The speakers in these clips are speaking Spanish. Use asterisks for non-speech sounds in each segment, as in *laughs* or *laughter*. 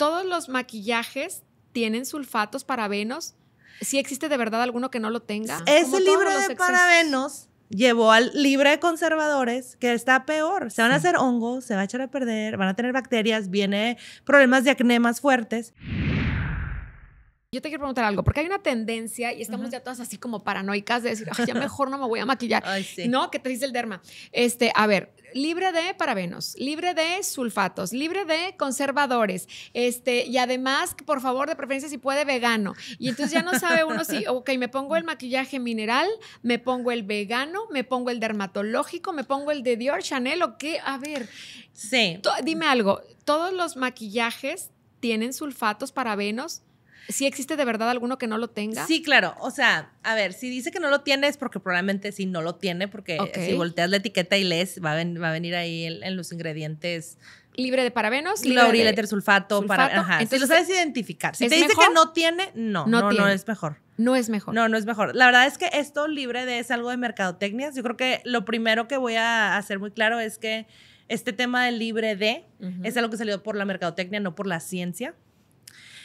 todos los maquillajes tienen sulfatos parabenos. Si existe de verdad alguno que no lo tenga. Ese libro de parabenos llevó al libre de conservadores, que está peor. Se van a hacer hongos, se va a echar a perder, van a tener bacterias, viene problemas de acné más fuertes. Yo te quiero preguntar algo, porque hay una tendencia y estamos ya todas así como paranoicas de decir, ya *laughs* mejor no me voy a maquillar. No, que te dice el derma. Este, a ver, libre de parabenos, libre de sulfatos, libre de conservadores, este, y además, por favor, de preferencia si puede vegano. Y entonces ya no sabe uno si, ok, me pongo el maquillaje mineral, me pongo el vegano, me pongo el dermatológico, me pongo el de Dior, Chanel o qué, a ver. Sí. Dime algo, todos los maquillajes tienen sulfatos, parabenos, ¿Si existe de verdad alguno que no lo tenga? Sí, claro. O sea, a ver, si dice que no lo tiene es porque probablemente sí no lo tiene, porque si volteas la etiqueta y lees, va a, va a venir ahí en, los ingredientes libre de parabenos, libre de sulfato, Para, Entonces, lo sabes identificar. Si te dice que no tiene, no, no, es mejor. No es mejor. No, no es mejor. La verdad es que esto libre de es algo de mercadotecnia Yo creo que lo primero que voy a hacer muy claro es que este tema del libre de es algo que salió por la mercadotecnia, no por la ciencia.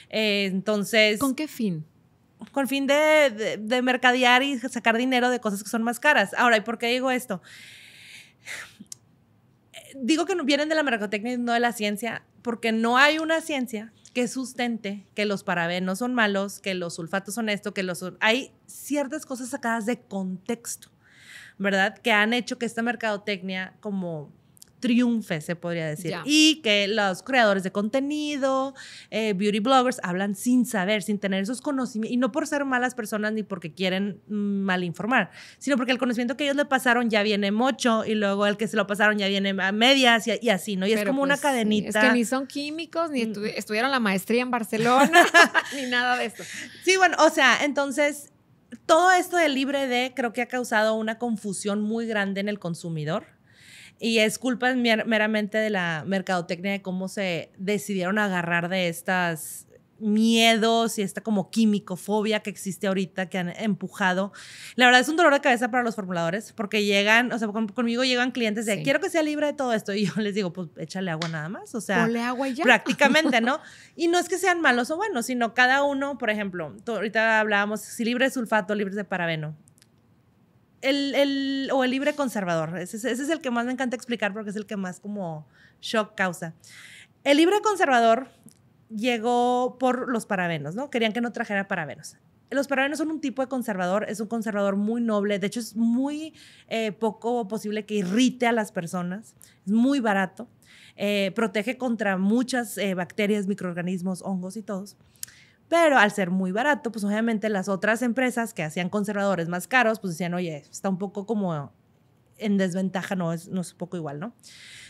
Eh, entonces... ¿Con qué fin? Con fin de, mercadear y sacar dinero de cosas que son más caras. Ahora, ¿y por qué digo esto? *sighs* Digo que no vienen de la mercadotecnia y no de la ciencia, porque no hay una ciencia que sustente que los parabenos son malos, que los sulfatos son esto, que los... Hay ciertas cosas sacadas de contexto, ¿verdad? Que han hecho que esta mercadotecnia como triunfe, se podría decir. Y que los creadores de contenido, eh, beauty bloggers, hablan sin saber, sin tener esos conocimientos, y no por ser malas personas ni porque quieren mm, mal informar, sino porque el conocimiento que ellos le pasaron ya viene mucho y luego el que se lo pasaron ya viene a medias y, así, ¿no? Y es como una cadenita. Pues, es que ni son químicos, ni mm. estuvieron la maestría en Barcelona, *laughs* *laughs* ni nada de esto Sí, bueno, o sea, entonces todo esto del libre de creo que ha causado una confusión muy grande en el consumidor y es culpa meramente de la mercadotecnia de cómo se decidieron agarrar de estas miedos y esta como químicofobia que existe ahorita que han empujado. La verdad es un dolor de cabeza para los formuladores porque llegan, o sea, conmigo llegan clientes de quiero que sea libre de todo esto y yo les digo, pues échale agua nada más, o sea, prácticamente, ¿no? *laughs* y no es que sean malos o buenos, sino cada uno, por ejemplo, ahorita hablábamos si libre de sulfato, libre de parabeno el, o el libre conservador. Ese, es el que más me encanta explicar porque es el que más como shock causa. El libre conservador llegó por los parabenos, ¿no? Querían que no trajera parabenos. Los parabenos son un tipo de conservador, es un conservador muy noble, de hecho es muy eh, poco posible que irrite a las personas, es muy barato, eh, protege contra muchas eh, bacterias, microorganismos, hongos y todos. Pero al ser muy barato, pues obviamente las otras empresas que hacían conservadores más caros, pues decían, oye, está un poco como en desventaja no es, no es poco igual, ¿no?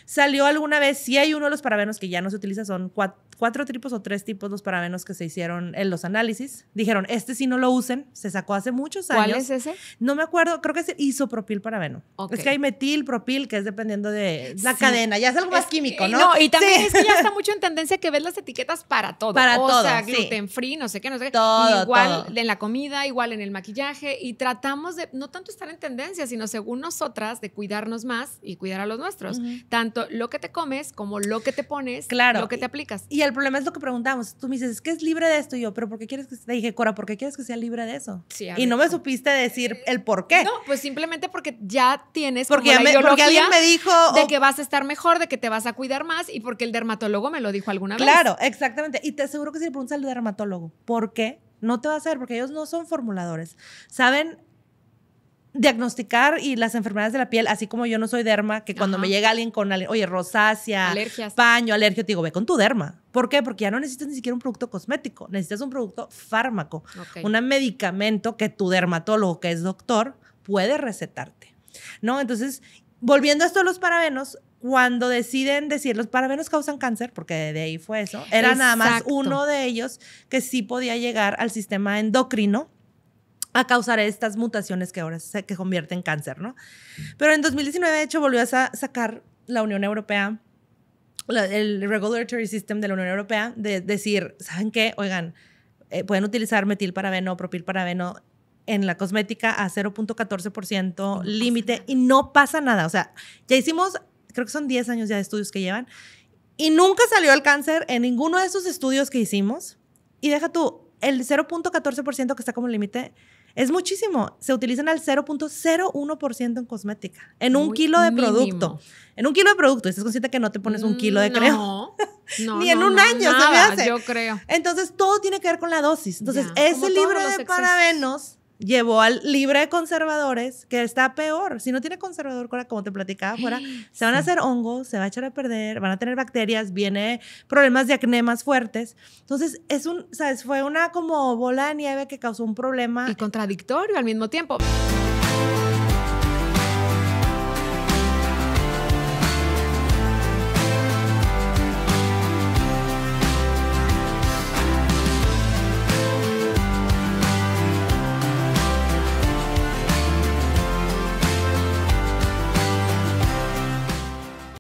Salió alguna vez, si hay uno de los parabenos que ya no se utiliza, son cuatro, cuatro tipos o tres tipos los parabenos que se hicieron en los análisis. Dijeron, este sí no lo usen, se sacó hace muchos años. ¿Cuál es ese? No me acuerdo, creo que es isopropil parabeno. Es que hay metil, propil, que es dependiendo de la cadena, ya es algo más químico, ¿no? No, y también es que ya está *laughs* mucho en tendencia que ves las etiquetas para todo. Para o todo. sea, gluten free, no sé qué, no sé qué. igual en la comida, igual en el maquillaje, y tratamos de no tanto estar en tendencia, sino según nosotras de cuidarnos más y cuidar a los nuestros. Tanto lo que te comes como lo que te pones, claro. lo que te aplicas. Y el problema es lo que preguntamos. Tú me dices, es que es libre de esto. Y yo, pero ¿por qué quieres que... Te dije, Cora, ¿por qué quieres que sea libre de eso? y no me supiste decir eh, el por qué. No, pues simplemente porque ya tienes porque, como porque alguien me dijo... De que vas a estar mejor, de que te vas a cuidar más y porque el dermatólogo me lo dijo alguna vez. Claro, exactamente. Y te aseguro que si le preguntas al dermatólogo, ¿por qué? No te va a ver porque ellos no son formuladores. Saben diagnosticar y las enfermedades de la piel, así como yo no soy derma, que cuando me llega alguien con, oye, rosácea, paño, alergia, te digo, ve con tu derma. ¿Por qué? Porque ya no necesitas ni siquiera un producto cosmético, necesitas un producto fármaco, un medicamento que tu dermatólogo, que es doctor, puede recetarte. ¿No? Entonces, volviendo a esto de los parabenos, cuando deciden decir los parabenos causan cáncer, porque de ahí fue eso, era nada más uno de ellos que sí podía llegar al sistema endocrino a causar estas mutaciones que ahora se que convierte en cáncer, ¿no? Pero en 2019, de hecho, volvió a sacar la Unión Europea, el Regulatory System de la Unión Europea, de decir, ¿saben qué? Oigan, eh, pueden utilizar metilparabeno, propilparabeno en la cosmética a 0.14% límite y no pasa nada. O sea, ya hicimos, creo que son 10 años ya de estudios que llevan y nunca salió el cáncer en ninguno de esos estudios que hicimos. Y deja tú, el 0.14% que está como límite es muchísimo. Se utilizan al 0.01% en cosmética. En un kilo de producto. En un kilo de producto. Estás consciente que no te pones un mm, kilo de creo. *laughs* No, Ni en un año se me hace. Yo creo. Entonces todo tiene que ver con la dosis. Entonces, ese libro de parabenos llevó al libre de conservadores, que está peor. Si no tiene conservador, como te platicaba afuera, se van a hacer hongos, se va a echar a perder, van a tener bacterias, viene problemas de acné más fuertes. Entonces, es un, ¿sabes? Fue una como bola de nieve que causó un problema. Y contradictorio al mismo tiempo.